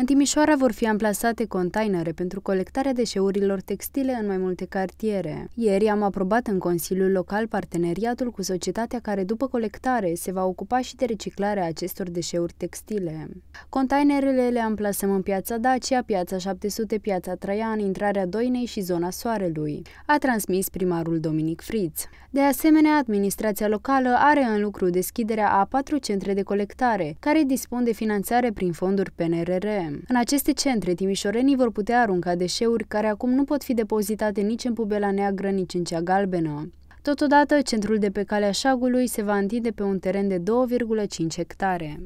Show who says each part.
Speaker 1: În Timișoara vor fi amplasate containere pentru colectarea deșeurilor textile în mai multe cartiere. Ieri am aprobat în Consiliul Local parteneriatul cu societatea care, după colectare, se va ocupa și de reciclarea acestor deșeuri textile. Containerele le amplasăm în piața Dacia, piața 700, piața Traian, intrarea Doinei și zona Soarelui, a transmis primarul Dominic Friț. De asemenea, administrația locală are în lucru deschiderea a patru centre de colectare, care dispun de finanțare prin fonduri PNRR probleme. În aceste centre, timișorenii vor putea arunca deșeuri care acum nu pot fi depozitate nici în pubela neagră, nici în cea galbenă. Totodată, centrul de pe calea șagului se va întinde pe un teren de 2,5 hectare.